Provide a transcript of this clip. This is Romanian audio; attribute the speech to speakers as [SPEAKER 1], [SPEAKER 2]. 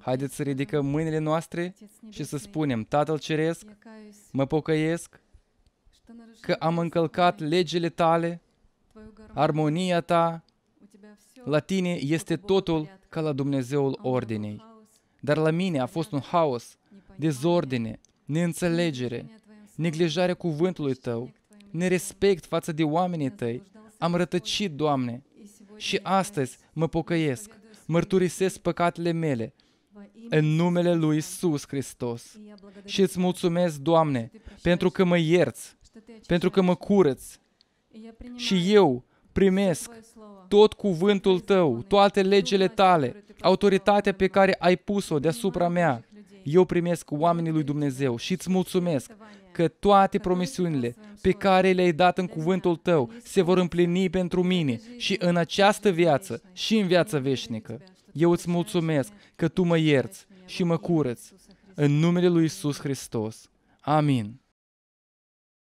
[SPEAKER 1] Haideți să ridicăm mâinile noastre și să spunem, Tatăl Ceresc, mă pocăiesc că am încălcat legile tale, armonia ta, la tine este totul ca la Dumnezeul ordinei. Dar la mine a fost un haos, dezordine, neînțelegere, neglijare cuvântului Tău, nerespect față de oamenii Tăi. Am rătăcit, Doamne, și astăzi mă pocăiesc mărturisesc păcatele mele în numele Lui Iisus Hristos. Și îți mulțumesc, Doamne, pentru că mă ierți, pentru că mă curăți. Și eu primesc tot cuvântul Tău, toate legile Tale, autoritatea pe care ai pus-o deasupra mea. Eu primesc oamenii lui Dumnezeu și îți mulțumesc că toate promisiunile pe care le-ai dat în cuvântul tău se vor împlini pentru mine și în această viață și în viața veșnică. Eu îți mulțumesc că tu mă ierți și mă curăți. În numele lui Isus Hristos. Amin.